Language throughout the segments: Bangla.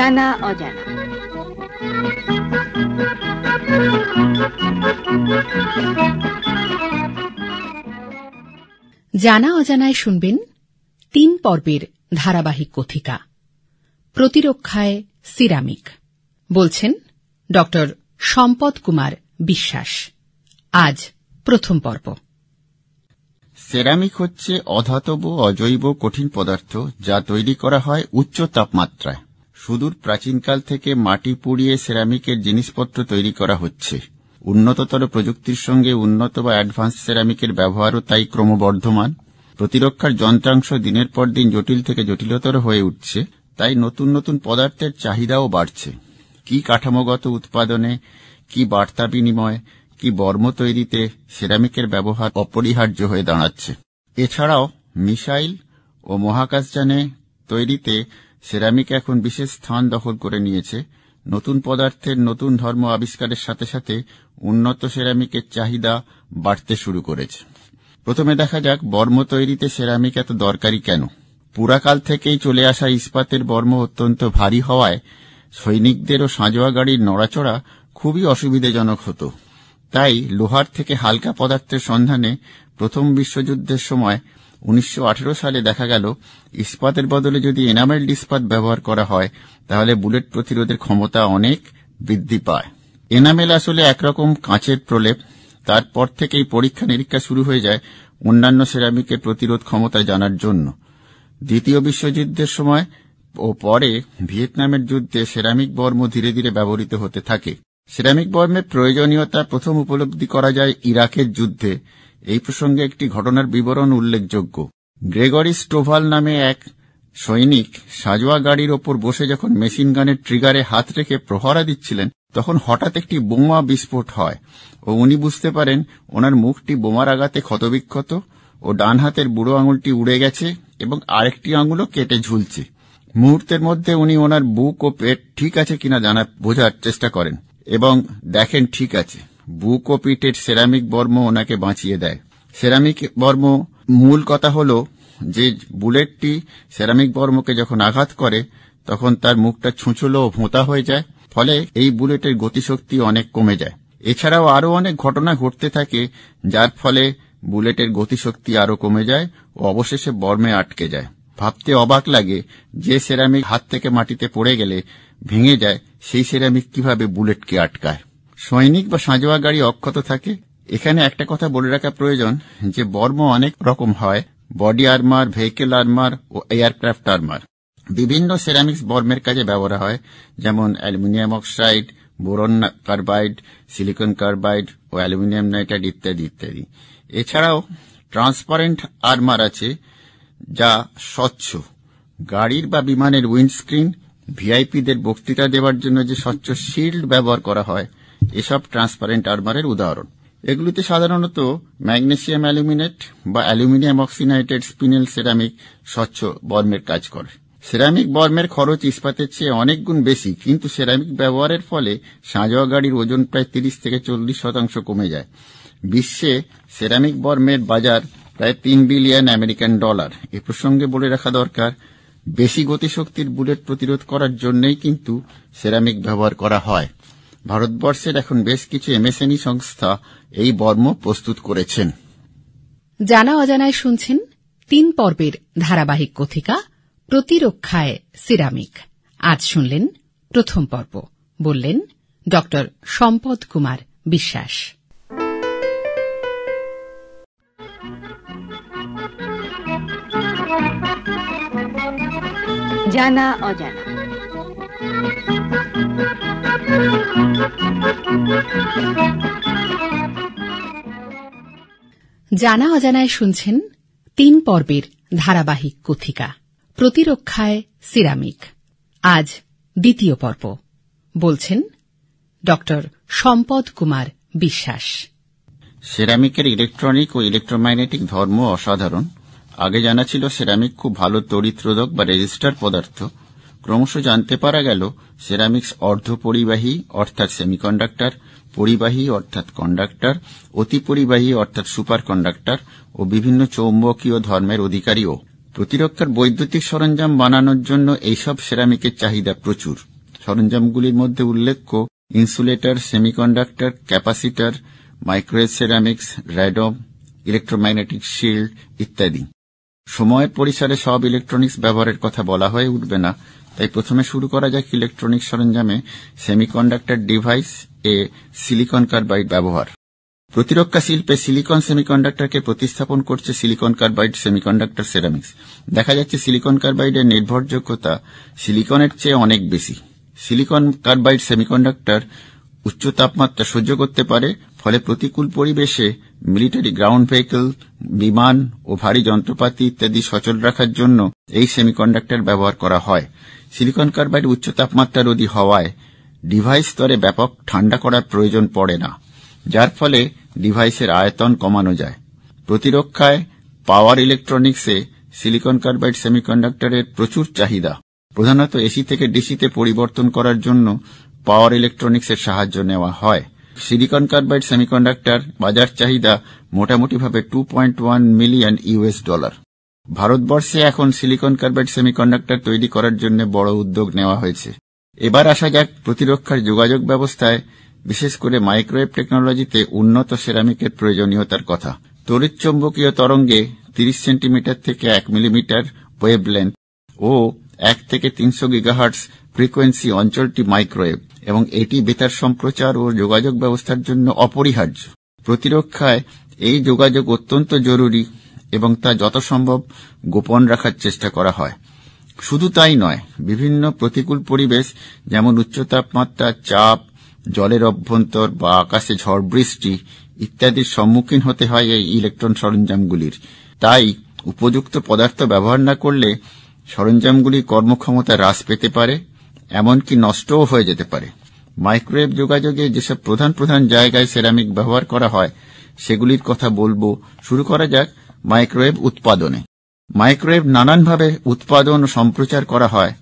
জানা অজানা জানা অজানায় শুনবেন তিন পর্বের ধারাবাহিক কথিকা প্রতিরক্ষায় সিরামিক বলছেন ড সম্পদ কুমার বিশ্বাস আজ প্রথম পর্ব সেরামিক হচ্ছে অধাতব অজৈব কঠিন পদার্থ যা তৈরি করা হয় উচ্চ তাপমাত্রায় সুদূর প্রাচীনকাল থেকে মাটি পুড়িয়ে সেরামিকের জিনিসপত্র তৈরি করা হচ্ছে উন্নততর প্রযুক্তির সঙ্গে উন্নত বা অ্যাডভান্স সেরামিকের ব্যবহারও তাই ক্রমবর্ধমান প্রতিরক্ষার যন্ত্রাংশ দিনের পর দিন জটিল থেকে জটিলতর হয়ে উঠছে তাই নতুন নতুন পদার্থের চাহিদাও বাড়ছে কি কাঠামোগত উৎপাদনে কি বার্তা বিনিময় কি বর্ম তৈরিতে সেরামিকের ব্যবহার অপরিহার্য হয়ে দাঁড়াচ্ছে এছাড়াও মিসাইল ও মহাকাশযানে তৈরিতে সেরামিক এখন বিশেষ স্থান দখল করে নিয়েছে নতুন পদার্থের নতুন ধর্ম আবিষ্কারের সাথে সাথে উন্নত সেরামিকের চাহিদা বাড়তে শুরু করেছে প্রথমে দেখা যাক বর্ম তৈরিতে সেরামিক এত দরকারি কেন পুরাকাল থেকেই চলে আসা ইস্পাতের বর্ম অত্যন্ত ভারী হওয়ায় সৈনিকদের ও সাঁজোয়া গাড়ির নড়াচড়া খুবই অসুবিধাজনক হতো তাই লোহার থেকে হালকা পদার্থের সন্ধানে প্রথম বিশ্বযুদ্ধের সময় উনিশশো সালে দেখা গেল ইস্পাতের বদলে যদি এনামেল ইস্পাত ব্যবহার করা হয় তাহলে বুলেট প্রতিরোধের ক্ষমতা অনেক বৃদ্ধি পায় এনামেল আসলে একরকম কাঁচের প্রলেপ তারপর থেকেই পরীক্ষা নিরীক্ষা শুরু হয়ে যায় অন্যান্য সেরামিকের প্রতিরোধ ক্ষমতা জানার জন্য দ্বিতীয় বিশ্বযুদ্ধের সময় ও পরে ভিয়েতনামের যুদ্ধে সেরামিক বর্ম ধীরে ধীরে ব্যবহৃত হতে থাকে সেরামিক বর্মের প্রয়োজনীয়তা প্রথম উপলব্ধি করা যায় ইরাকের যুদ্ধে এই প্রসঙ্গে একটি ঘটনার বিবরণ উল্লেখযোগ্য গ্রেগরি স্টোভাল নামে এক সৈনিক সাজোয়া গাড়ির ওপর বসে যখন মেশিন গানের ট্রিগারে হাত রেখে প্রহরা দিচ্ছিলেন তখন হঠাৎ একটি বোমা বিস্ফোট হয় ও উনি বুঝতে পারেন ওনার মুখটি বোমার আঘাতে ক্ষতবিক্ষত ও ডান হাতের বুড়ো আঙুলটি উড়ে গেছে এবং আরেকটি আঙুলও কেটে ঝুলছে মুহূর্তের মধ্যে উনি ওনার বুক ও পেট ঠিক আছে কিনা জানা বোঝার চেষ্টা করেন এবং দেখেন ঠিক আছে বুক ও পিঠের সেরামিক বর্ম ওনাকে বাঁচিয়ে দেয় সেরামিক বর্ম মূল কথা হল যে বুলেটটি সেরামিক বর্মকে যখন আঘাত করে তখন তার মুখটা ছুঁচলো ও ভোঁতা হয়ে যায় ফলে এই বুলেটের গতিশক্তি অনেক কমে যায় এছাড়াও আরও অনেক ঘটনা ঘটতে থাকে যার ফলে বুলেটের গতিশক্তি আরও কমে যায় ও অবশেষে বর্মে আটকে যায় ভাবতে অবাক লাগে যে সেরামিক হাত থেকে মাটিতে পড়ে গেলে ভেঙে যায় সেই সেরামিক কিভাবে বুলেটকে আটকায় সৈনিক বা সাঁজোয়া গাড়ি অক্ষত থাকে এখানে একটা কথা বলে রাখা প্রয়োজন যে বর্ম অনেক রকম হয় বডি আর্মার ভেহিকেল আর্মার ও এয়ারক্রাফট আর্মার বিভিন্ন সেরামিক্স বর্মের কাজে ব্যবহার হয় যেমন aluminium oxide boron carbide silicon carbide ও অ্যালুমিনিয়াম নাইট্রাইড ইত্যাদি ইত্যাদি এছাড়াও ট্রান্সপারেন্ট আর্মার আছে যা স্বচ্ছ গাড়ির বা বিমানের উইন্ডস্ক্রিন ভিআইপিদের বক্তৃতা দেওয়ার জন্য যে স্বচ্ছ শিল্ড ব্যবহার করা হয় এসব ট্রান্সপারেন্ট আর্মারের উদাহরণ এগুলিতে সাধারণত ম্যাগনেসিয়াম অ্যালুমিনেট বা অ্যালুমিনিয়াম অক্সিনাইটেড স্পিনেল সেরামিক স্বচ্ছ বর্মের কাজ করে সেরামিক বর্মের খরচ ইস্পাতের চেয়ে অনেক গুণ বেশি কিন্তু সেরামিক ব্যবহারের ফলে সাঁজোয়া গাড়ির ওজন প্রায় তিরিশ থেকে চল্লিশ শতাংশ কমে যায় বিশ্বে সেরামিক বর্মের বাজার প্রায় তিন বিলিয়ন আমেরিকান ডলার এ প্রসঙ্গে বলে রাখা দরকার বেশি গতিশক্তির বুলেট প্রতিরোধ করার জন্যই কিন্তু সেরামিক ব্যবহার করা হয় ভারতবর্ষের এখন বেশ কিছু এমএসএমই সংস্থা এই বর্ম প্রস্তুত করেছেন জানা অজানায় শুনছেন তিন পর্বের ধারাবাহিক কথিকা প্রতিরক্ষায় সিরামিক আজ শুনলেন প্রথম পর্ব বললেন ড সম্পদ কুমার বিশ্বাস জানা অজানা জানা অজানায় শুনছেন তিন পর্বের ধারাবাহিক কথিকা প্রতিরক্ষায় সিরামিক আজ দ্বিতীয় পর্ব বলছেন ড সম্পদ কুমার বিশ্বাস সেরামিকের ইলেকট্রনিক ও ইলেকট্রোম্যাগনেটিক ধর্ম অসাধারণ আগে জানা ছিল সেরামিক খুব ভালো তড়িৎরোধক বা রেজিস্টার পদার্থ ক্রমশ জানতে পারা গেল সেরামিক্স অর্ধপরিবাহী অর্থাৎ সেমিকন্ডাক্টর পরিবাহী অর্থাৎ কন্ডাক্টর অতিপরিবাহী অর্থাৎ সুপার কন্ডাক্টর ও বিভিন্ন চৌম্বকীয় ধর্মের অধিকারীও প্রতিরক্ষার বৈদ্যুতিক সরঞ্জাম বানানোর জন্য এইসব সেরামিকের চাহিদা প্রচুর সরঞ্জামগুলির মধ্যে উল্লেখ্য insulator semiconductor capacitor microwave ceramics radome electromagnetic shield ইত্যাদি সময়ের পরিসরে সব ইলেকট্রনিক্স ব্যবহারের কথা বলা হয়ে উঠবে না তাই প্রথমে শুরু করা যাক ইলেকট্রনিক সরঞ্জামে সেমিকন্ডাক্টর ডিভাইস এ সিলিকন কার্বাইড ব্যবহার প্রতিরক্ষা শিল্পে সিলিকন সেমিকন্ডাক্টরকে প্রতিস্থাপন করছে সিলিকন কার্বাইড সেমিকন্ডাক্টর সেরামিক্স দেখা যাচ্ছে সিলিকন কার্বাইডের নির্ভরযোগ্যতা সিলিকনের চেয়ে অনেক বেশি সিলিকন কার্বাইড সেমিকন্ডাক্টর উচ্চ তাপমাত্রা সহ্য করতে পারে ফলে প্রতিকূল পরিবেশে মিলিটারি গ্রাউন্ড ভেহিকল বিমান ও ভারী যন্ত্রপাতি ইত্যাদি সচল রাখার জন্য এই সেমিকন্ডাক্টর ব্যবহার করা হয় সিলিকন কার্বাইড উচ্চ তাপমাত্রা রোধী হওয়ায় ডিভাইস স্তরে ব্যাপক ঠান্ডা করার প্রয়োজন পড়ে না যার ফলে ডিভাইসের আয়তন কমানো যায় প্রতিরক্ষায় পাওয়ার ইলেকট্রনিক্সে সিলিকন কার্বাইড সেমিকন্ডাক্টরের প্রচুর চাহিদা প্রধানত এসি থেকে ডিসিতে পরিবর্তন করার জন্য পাওয়ার ইলেকট্রনিক্সের সাহায্য নেওয়া হয় সিলিকন কার্বাইড সেমিকন্ডাক্টর বাজার চাহিদা মোটামুটিভাবে two point one million US dollar ভারতবর্ষে এখন সিলিকন কার্বাইড সেমিকন্ডাক্টর তৈরি করার জন্য বড় উদ্যোগ নেওয়া হয়েছে এবার আসা যাক প্রতিরক্ষার যোগাযোগ ব্যবস্থায় বিশেষ করে মাইক্রোওয়েভ টেকনোলজিতে উন্নত সেরামিকের প্রয়োজনীয়তার কথা তড়িৎচম্বকীয় তরঙ্গে তিরিশ সেন্টিমিটার থেকে এক মিলিমিটার ওয়েভলেন্থ ও এক থেকে তিনশো গিগাহার্টস ফ্রিকোয়েন্সি অঞ্চলটি মাইক্রোওয়েভ এবং এটি বেতার সম্প্রচার ও যোগাযোগ ব্যবস্থার জন্য অপরিহার্য প্রতিরক্ষায় এই যোগাযোগ অত্যন্ত জরুরি এবং তা যথাসম্ভব গোপন রাখার চেষ্টা করা হয় শুধু তাই নয় বিভিন্ন প্রতিকূল পরিবেশ যেমন উচ্চ তাপমাত্রা চাপ জলের অভ্যন্তর বা আকাশে ঝড় বৃষ্টি ইত্যাদির সম্মুখীন হতে হয় এই ইলেকট্রন সরঞ্জামগুলির তাই উপযুক্ত পদার্থ ব্যবহার না করলে সরঞ্জামগুলির কর্মক্ষমতা হ্রাস পেতে পারে এমনকি নষ্টও হয়ে যেতে পারে মাইক্রোওয়েভ যোগাযোগে যেসব প্রধান প্রধান জায়গায় সেরামিক ব্যবহার করা হয় সেগুলির কথা বলবো শুরু করা যাক মাইক্রোওয়েভ উৎপাদনে মাইক্রোওয়েভ নানানভাবে উৎপাদন ও সম্প্রচার করা হয়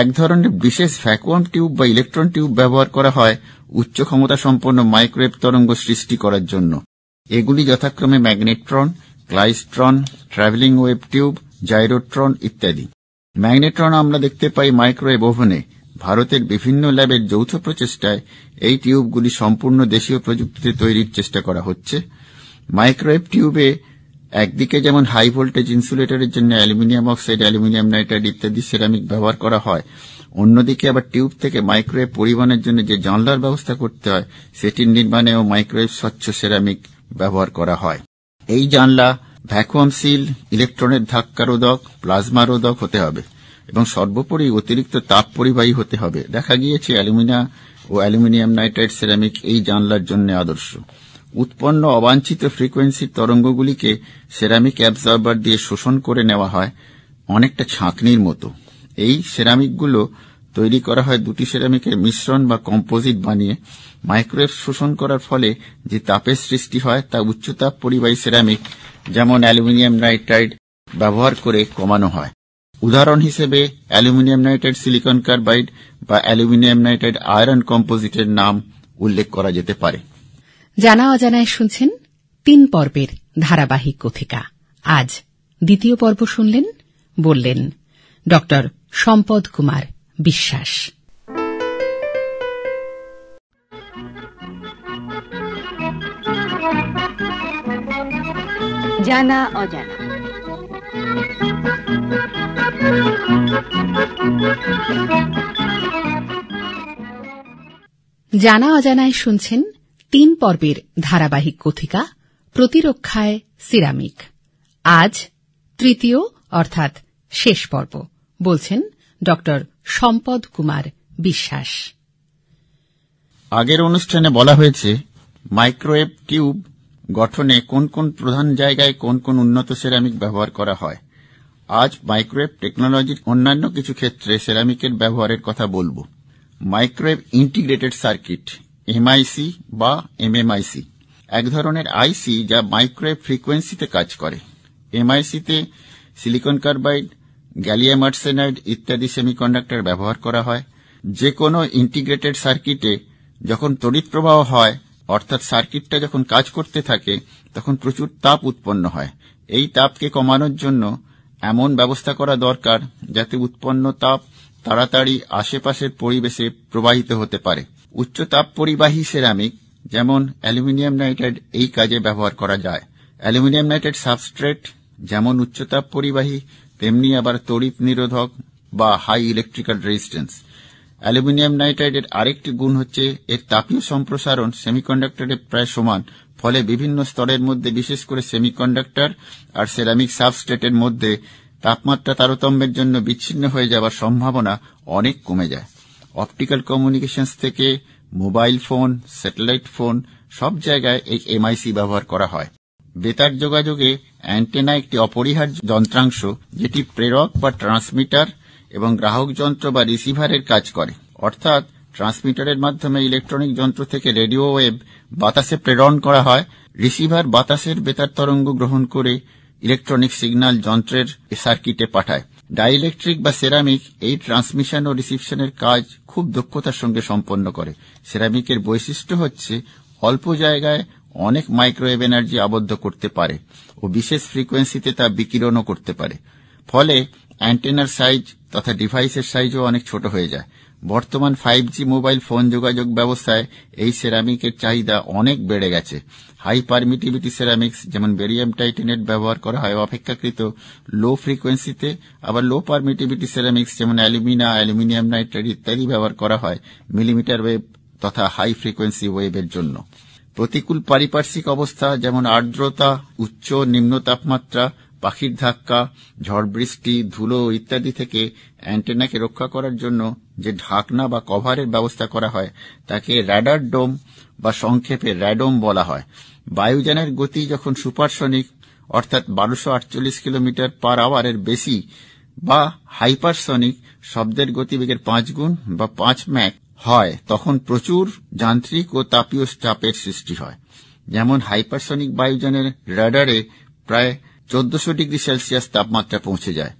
এক ধরনের বিশেষ ভ্যাকুয়াম টিউব বা ইলেকট্রন টিউব ব্যবহার করা হয় উচ্চ ক্ষমতা সম্পন্ন মাইক্রোওয়েভ তরঙ্গ সৃষ্টি করার জন্য এগুলি যথাক্রমে magnetron klystron travelling wave tube gyrotron ইত্যাদি ম্যাগনেট্রন আমরা দেখতে পাই মাইক্রোওয়েভ ওভেনে ভারতের বিভিন্ন ল্যাবের যৌথ প্রচেষ্টায় এই টিউবগুলি সম্পূর্ণ দেশীয় প্রযুক্তিতে তৈরির চেষ্টা করা হচ্ছে মাইক্রোওয়েভ টিউবে একদিকে যেমন হাই ভোল্টেজ ইনসুলেটরের জন্য অ্যালুমিনিয়াম অক্সাইড অ্যালুমিনিয়াম নাইট্রাইড ইত্যাদি সেরামিক ব্যবহার করা হয় অন্যদিকে আবার টিউব থেকে মাইক্রোওয়েভ পরিবহনের জন্য যে জানলার ব্যবস্থা করতে হয় সেটির নির্মাণেও মাইক্রোওয়েভ স্বচ্ছ সেরামিক ব্যবহার করা হয় এই জানলা ভ্যাকুয়াম সিল ইলেকট্রনের ধাক্কা রোধক প্লাজমা রোধক হতে হবে এবং সর্বোপরি অতিরিক্ত তাপ পরিবাহী হতে হবে দেখা গিয়েছে অ্যালুমিনিয়া ও অ্যালুমিনিয়াম নাইট্রাইড সেরামিক এই জানলার জন্য আদর্শ উৎপন্ন অবাঞ্ছিত ফ্রিকোয়েন্সির তরঙ্গগুলিকে সেরামিক অ্যাবজর্বার দিয়ে শোষণ করে নেওয়া হয় অনেকটা ছাঁকনির মতো এই সেরামিকগুলো তৈরি করা হয় দুটি সেরামিকের মিশ্রণ বা কম্পোজিট বানিয়ে মাইক্রোওয়েভ শোষণ করার ফলে যে তাপের সৃষ্টি হয় তা উচ্চতাপ পরিবাহী সেরামিক যেমন অ্যালুমিনিয়াম নাইট্রাইড ব্যবহার করে কমানো হয় উদাহরণ হিসেবে অ্যালুমিনিয়াম নাইট্রাইড সিলিকন কার্বাইড বা অ্যালুমিনিয়াম নাইট্রাইড আয়রন কম্পোজিটের নাম উল্লেখ করা যেতে পারে জানা অজানায় শুনছেন তিন পর্বের ধারাবাহিক কথিকা আজ দ্বিতীয় পর্ব শুনলেন বললেন ড সম্পদ কুমার বিশ্বাস জানা অজানা জানা অজানায় শুনছেন তিন পর্বের ধারাবাহিক কথিকা প্রতিরক্ষায় সিরামিক আজ তৃতীয় অর্থাৎ শেষ পর্ব বলছেন ড সম্পদ কুমার বিশ্বাস আগের অনুষ্ঠানে বলা হয়েছে মাইক্রোওয়েভ টিউব গঠনে কোন কোন প্রধান জায়গায় কোন কোন উন্নত সেরামিক ব্যবহার করা হয় আজ মাইক্রোওয়েভ টেকনোলজির অন্যান্য কিছু ক্ষেত্রে সেরামিকের ব্যবহারের কথা বলবো মাইক্রোওয়েভ ইন্টিগ্রেটেড সার্কিট এমআইসি বা এমএমআইসি এক ধরনের আইসি যা মাইক্রোওয়েভ ফ্রিকোয়েন্সিতে কাজ করে এমআইসিতে সিলিকন কার্বাইড গ্যালিয়াম আর্সেনাইড ইত্যাদি সেমিকন্ডাক্টর ব্যবহার করা হয় যে কোনো ইন্টিগ্রেটেড সার্কিটে যখন তড়িৎ প্রবাহ হয় অর্থাৎ সার্কিটটা যখন কাজ করতে থাকে তখন প্রচুর তাপ উৎপন্ন হয় এই তাপকে কমানোর জন্য এমন ব্যবস্থা করা দরকার যাতে উৎপন্ন তাপ তাড়াতাড়ি আশেপাশের পরিবেশে প্রবাহিত হতে পারে উচ্চ তাপ পরিবাহী সেরামিক যেমন অ্যালুমিনিয়াম নাইট্রাইড এই কাজে ব্যবহার করা যায় অ্যালুমিনিয়াম নাইট্রাইড সাবস্ট্রেট যেমন উচ্চতাপ পরিবাহী তেমনি আবার তড়িৎ নিরোধক বা হাই ইলেকট্রিক্যাল রেজিস্ট্যান্স অ্যালুমিনিয়াম নাইট্রাইডের আরেকটি গুণ হচ্ছে এর তাপীয় সম্প্রসারণ সেমিকন্ডাক্টরের প্রায় সমান ফলে বিভিন্ন স্তরের মধ্যে বিশেষ করে সেমিকন্ডাক্টর আর সেরামিক সাবস্টেটের মধ্যে তাপমাত্রা তারতম্যের জন্য বিচ্ছিন্ন হয়ে যাওয়ার সম্ভাবনা অনেক কমে যায় অপটিক্যাল কমিউনিকেশনস থেকে মোবাইল ফোন স্যাটেলাইট ফোন সব জায়গায় এই এমআইসি ব্যবহার করা হয় বেতার যোগাযোগে অ্যান্টেনা একটি অপরিহার্য যন্ত্রাংশ যেটি প্রেরক বা ট্রান্সমিটার এবং গ্রাহক যন্ত্র বা রিসিভারের কাজ করে অর্থাৎ ট্রান্সমিটারের মাধ্যমে ইলেকট্রনিক যন্ত্র থেকে রেডিও ওয়েভ বাতাসে প্রেরণ করা হয় রিসিভার বাতাসের বেতার তরঙ্গ গ্রহণ করে ইলেকট্রনিক সিগন্যাল যন্ত্রের সার্কিটে পাঠায় ডাইলেকট্রিক বা সেরামিক এই ট্রান্সমিশন ও রিসিপশনের কাজ খুব দক্ষতার সঙ্গে সম্পন্ন করে সেরামিকের বৈশিষ্ট্য হচ্ছে অল্প জায়গায় অনেক মাইক্রোওয়েভ এনার্জি আবদ্ধ করতে পারে ও বিশেষ ফ্রিকোয়েন্সিতে তা বিকিরণও করতে পারে ফলে অ্যান্টেনার সাইজ তথা ডিভাইসের সাইজও অনেক ছোট হয়ে যায় বর্তমান ফাইভ জি মোবাইল ফোন যোগাযোগ ব্যবস্থায় এই সেরামিকের চাহিদা অনেক বেড়ে গেছে হাই পারমিটিভিটি সেরামিক্স যেমন বেরিয়াম টাইটেনেট ব্যবহার করা হয় অপেক্ষাকৃত লো ফ্রিকোয়েন্সিতে আবার লো পারমিটিভিটি সেরামিক্স যেমন অ্যালুমিনা অ্যালুমিনিয়াম নাইট্রেট ইত্যাদি ব্যবহার করা হয় মিলিমিটার ওয়েভ তথা হাই ফ্রিকোয়েন্সি ওয়েভের জন্য প্রতিকূল পারিপার্শ্বিক অবস্থা যেমন আর্দ্রতা উচ্চ নিম্ন তাপমাত্রা পাখির ধাক্কা ঝড় বৃষ্টি ধুলো ইত্যাদি থেকে অ্যান্টেনাকে রক্ষা করার জন্য যে ঢাকনা বা কভারের ব্যবস্থা করা হয় তাকে র্যাডার ডোম বা সংক্ষেপে র্যাডোম বলা হয় বায়ুযানের গতি যখন সুপারসনিক অর্থাৎ বারোশো আটচল্লিশ কিলোমিটার পার আওয়ারের বেশি বা হাইপারসনিক শব্দের গতিবেগের পাঁচ গুণ বা পাঁচ ম্যাক হয় তখন প্রচুর যান্ত্রিক ও তাপীয় চাপের সৃষ্টি হয় যেমন হাইপারসনিক বায়ুযানের র্যাডারে প্রায় চোদ্দশো ডিগ্রি সেলসিয়াস তাপমাত্রা পৌঁছে যায়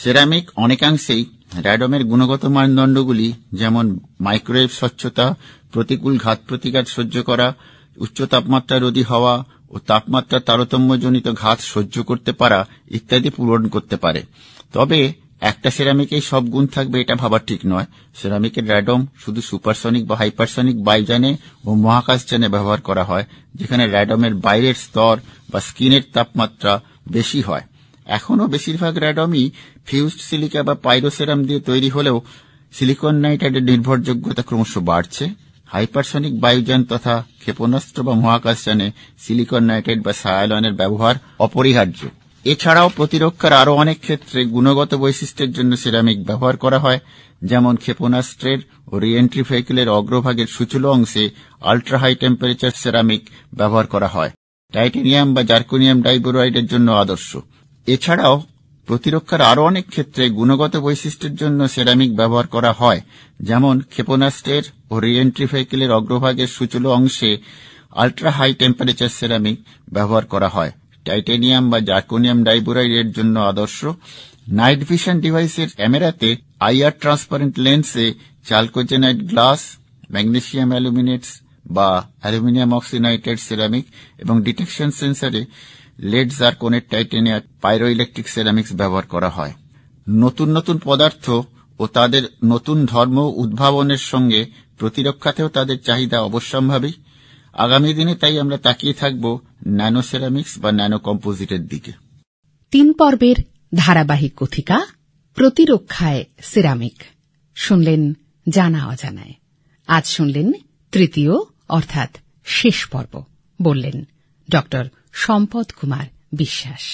সেরামিক অনেকাংশেই র্যাডমের গুণগত মানদণ্ডগুলি যেমন মাইক্রোওয়েভ স্বচ্ছতা প্রতিকূল ঘাত প্রতিঘাত সহ্য করা উচ্চ তাপমাত্রা রোধী হওয়া ও তাপমাত্রা তারতম্যজনিত ঘাত সহ্য করতে পারা ইত্যাদি পূরণ করতে পারে তবে একটা সেরামিকেই সব গুণ থাকবে এটা ভাবার ঠিক নয় সেরামিকের র্যাডম শুধু সুপারসনিক বা হাইপারসনিক বায়ুযানে ও মহাকাশযানে ব্যবহার করা হয় যেখানে র্যাডমের বাইরের স্তর বা স্কিনের তাপমাত্রা বেশি হয় এখনও বেশিরভাগ র্যাডমই ফিউজড সিলিকা বা পাইরোসেরাম দিয়ে তৈরি হলেও সিলিকন নাইট্রাইডের নির্ভরযোগ্যতা ক্রমশ বাড়ছে হাইপারসনিক বায়ুযান তথা ক্ষেপণাস্ত্র বা মহাকাশযানে সিলিকন নাইট্রাইড বা সায়ালনের ব্যবহার অপরিহার্য এছাড়াও প্রতিরক্ষার আরও অনেক ক্ষেত্রে গুণগত বৈশিষ্ট্যের জন্য সিরামিক ব্যবহার করা হয় যেমন ক্ষেপণাস্ত্রের ও রিএন্ট্রি ভেহিকেলের অগ্রভাগের সূচুল অংশে আল্ট্রা হাই টেম্পারেচার সেরামিক ব্যবহার করা হয় টাইটেনিয়াম বা জার্কোনিয়াম ডাইবোরাইডের জন্য আদর্শ এছাড়াও প্রতিরক্ষার আরও অনেক ক্ষেত্রে গুণগত বৈশিষ্ট্যের জন্য সেরামিক ব্যবহার করা হয় যেমন ক্ষেপণাস্ত্রের ও রিএন্ট্রি ভেহিকেলের অগ্রভাগের সুচলো অংশে আল্ট্রা হাই টেম্পারেচার সেরামিক ব্যবহার করা হয় টাইটেনিয়াম বা জার্কোনিয়াম ডাইবোরাইডের জন্য আদর্শ নাইট ভিশন ডিভাইসের ক্যামেরাতে আইআর ট্রান্সপারেন্ট লেন্সে চালকোজেনাইট গ্লাস ম্যাগনেশিয়াম অ্যালুমিনেটস বা অ্যালুমিনিয়াম অক্সিনাইটেড সেরামিক এবং ডিটেকশন সেন্সারে লেড জার্কনের টাইটেনিয়া পাইরো ইলেকট্রিক সেরামিক্স ব্যবহার করা হয় নতুন নতুন পদার্থ ও তাদের নতুন ধর্ম উদ্ভাবনের সঙ্গে প্রতিরক্ষাতেও তাদের চাহিদা অবশ্যম্ভাবী আগামী দিনে তাই আমরা তাকিয়ে থাকব ন্যানো সেরামিক্স বা ন্যানো কম্পোজিটের দিকে তিন পর্বের ধারাবাহিক কথিকা প্রতিরক্ষায় সেরামিক শুনলেন জানা অজানায় আজ শুনলেন তৃতীয় অর্থাৎ শেষ পর্ব বললেন ডক্টর সম্পদ কুমার বিশ্বাস